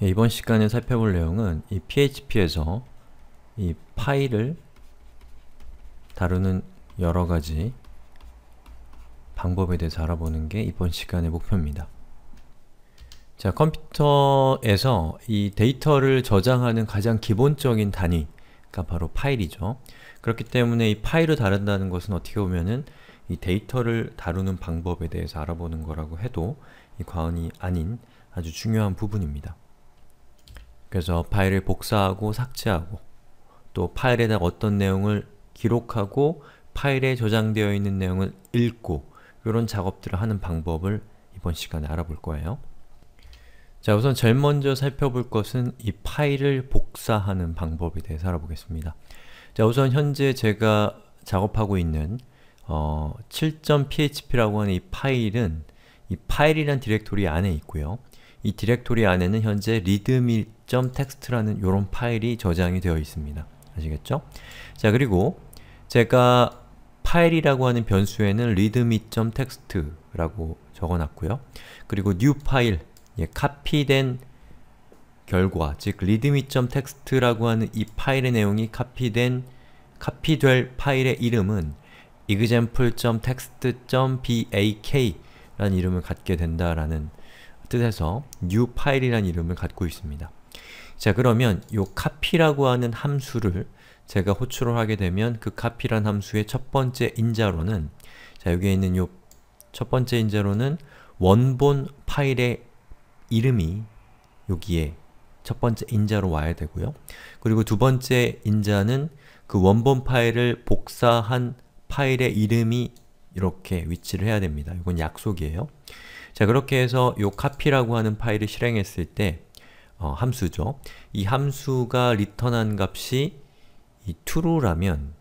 예, 이번 시간에 살펴볼 내용은 이 PHP에서 이 파일을 다루는 여러가지 방법에 대해서 알아보는 게 이번 시간의 목표입니다. 자, 컴퓨터에서 이 데이터를 저장하는 가장 기본적인 단위가 바로 파일이죠. 그렇기 때문에 이 파일을 다룬다는 것은 어떻게 보면은 이 데이터를 다루는 방법에 대해서 알아보는 거라고 해도 이 과언이 아닌 아주 중요한 부분입니다. 그래서 파일을 복사하고 삭제하고 또 파일에다 어떤 내용을 기록하고 파일에 저장되어 있는 내용을 읽고 이런 작업들을 하는 방법을 이번 시간에 알아볼 거예요. 자 우선 제일 먼저 살펴볼 것은 이 파일을 복사하는 방법에 대해서 알아보겠습니다. 자 우선 현재 제가 작업하고 있는 어, 7.php라고 하는 이 파일은 이 파일이란 디렉토리 안에 있고요. 이 디렉토리 안에는 현재 readme.txt라는 요런 파일이 저장이 되어 있습니다. 아시겠죠? 자 그리고 제가 파일이라고 하는 변수에는 readme.txt라고 적어놨고요. 그리고 new 파일, 예, 카피된 결과, 즉 readme.txt라고 하는 이 파일의 내용이 카피된 카피될 파일의 이름은 e x a m p l e t x t b a k 라는 이름을 갖게 된다라는 뜻에서 new 파일이란 이름을 갖고 있습니다. 자 그러면 요 copy라고 하는 함수를 제가 호출을 하게 되면 그 copy란 함수의 첫 번째 인자로는 자 여기에 있는 요첫 번째 인자로는 원본 파일의 이름이 여기에 첫 번째 인자로 와야 되고요. 그리고 두 번째 인자는 그 원본 파일을 복사한 파일의 이름이 이렇게 위치를 해야 됩니다. 이건 약속이에요. 자, 그렇게 해서 요 copy라고 하는 파일을 실행했을 때 어, 함수죠. 이 함수가 리턴한 값이 이 true라면,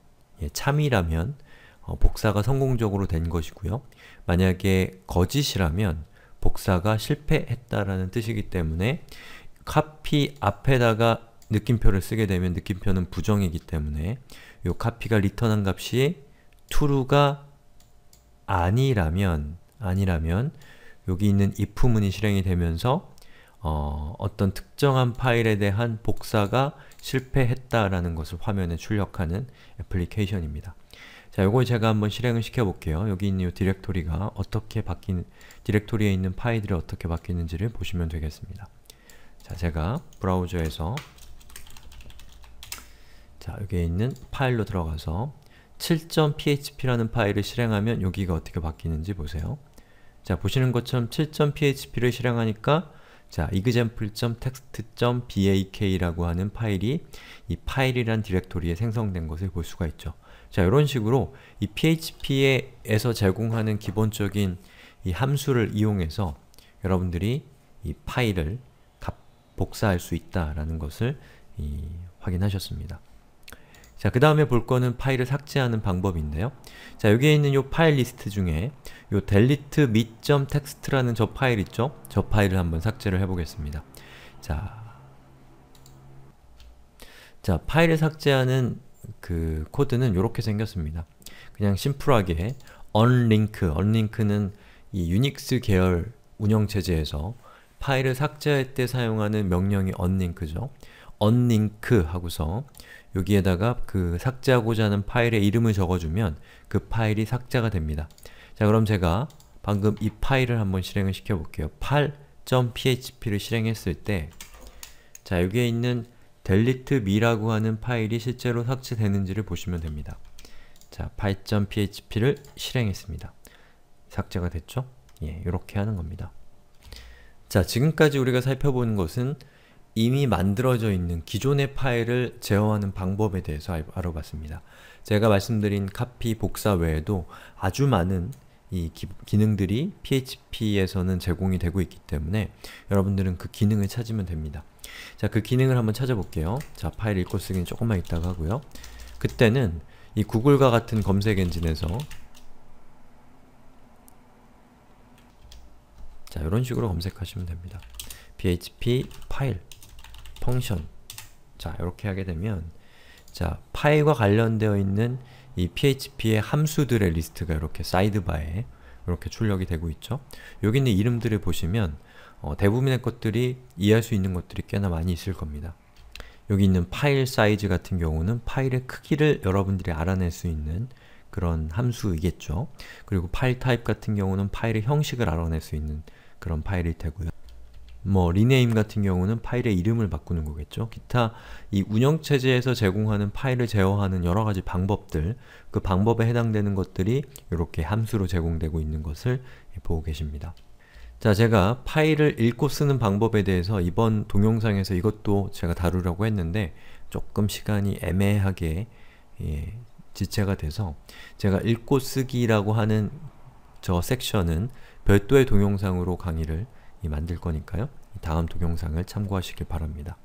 예, 참이라면 어, 복사가 성공적으로 된 것이고요. 만약에 거짓이라면 복사가 실패했다라는 뜻이기 때문에 copy 앞에다가 느낌표를 쓰게 되면 느낌표는 부정이기 때문에 요 copy가 리턴한 값이 true가 아니라면 아니라면 여기 있는 if문이 실행이 되면서 어, 떤 특정한 파일에 대한 복사가 실패했다라는 것을 화면에 출력하는 애플리케이션입니다. 자, 요걸 제가 한번 실행을 시켜볼게요. 여기 있는 이 디렉토리가 어떻게 바뀌는, 디렉토리에 있는 파일들이 어떻게 바뀌는지를 보시면 되겠습니다. 자, 제가 브라우저에서 자, 여기에 있는 파일로 들어가서 7.php라는 파일을 실행하면 여기가 어떻게 바뀌는지 보세요. 자, 보시는 것처럼 7.php를 실행하니까 자, example.text.bak라고 그 하는 파일이 이 파일이란 디렉토리에 생성된 것을 볼 수가 있죠. 자, 이런 식으로 이 php에서 제공하는 기본적인 이 함수를 이용해서 여러분들이 이 파일을 복사할 수 있다라는 것을 확인하셨습니다. 자, 그 다음에 볼 거는 파일을 삭제하는 방법인데요. 자, 여기에 있는 요 파일 리스트 중에 요 delete me.txt라는 저 파일 있죠? 저 파일을 한번 삭제를 해보겠습니다. 자, 자 파일을 삭제하는 그 코드는 이렇게 생겼습니다. 그냥 심플하게 unlink, unlink는 이 유닉스 계열 운영체제에서 파일을 삭제할 때 사용하는 명령이 unlink죠. unlink 하고서 여기에다가 그 삭제하고자 하는 파일의 이름을 적어주면 그 파일이 삭제가 됩니다. 자 그럼 제가 방금 이 파일을 한번 실행을 시켜볼게요. 8.php를 실행했을 때 자, 여기에 있는 delete me라고 하는 파일이 실제로 삭제되는지를 보시면 됩니다. 자, 8.php를 실행했습니다. 삭제가 됐죠? 예, 이렇게 하는 겁니다. 자, 지금까지 우리가 살펴본 것은 이미 만들어져 있는 기존의 파일을 제어하는 방법에 대해서 알아봤습니다. 제가 말씀드린 카피 복사 외에도 아주 많은 이 기, 기능들이 PHP에서는 제공이 되고 있기 때문에 여러분들은 그 기능을 찾으면 됩니다. 자, 그 기능을 한번 찾아볼게요. 자, 파일 읽고 쓰기는 조금만 있다가 하고요. 그때는 이 구글과 같은 검색 엔진에서 자, 이런 식으로 검색하시면 됩니다. php 파일 펑션 자 이렇게 하게 되면 자 파일과 관련되어 있는 이 php의 함수들의 리스트가 이렇게 사이드바에 이렇게 출력이 되고 있죠. 여기 있는 이름들을 보시면 어, 대부분의 것들이 이해할 수 있는 것들이 꽤나 많이 있을 겁니다. 여기 있는 파일 사이즈 같은 경우는 파일의 크기를 여러분들이 알아낼 수 있는 그런 함수이겠죠. 그리고 파일 타입 같은 경우는 파일의 형식을 알아낼 수 있는 그런 파일이되고요 뭐 리네임 같은 경우는 파일의 이름을 바꾸는 거겠죠. 기타 이 운영체제에서 제공하는 파일을 제어하는 여러가지 방법들 그 방법에 해당되는 것들이 이렇게 함수로 제공되고 있는 것을 보고 계십니다. 자, 제가 파일을 읽고 쓰는 방법에 대해서 이번 동영상에서 이것도 제가 다루려고 했는데 조금 시간이 애매하게 예, 지체가 돼서 제가 읽고 쓰기라고 하는 저 섹션은 별도의 동영상으로 강의를 만들 거니까요. 다음 동영상을 참고하시길 바랍니다.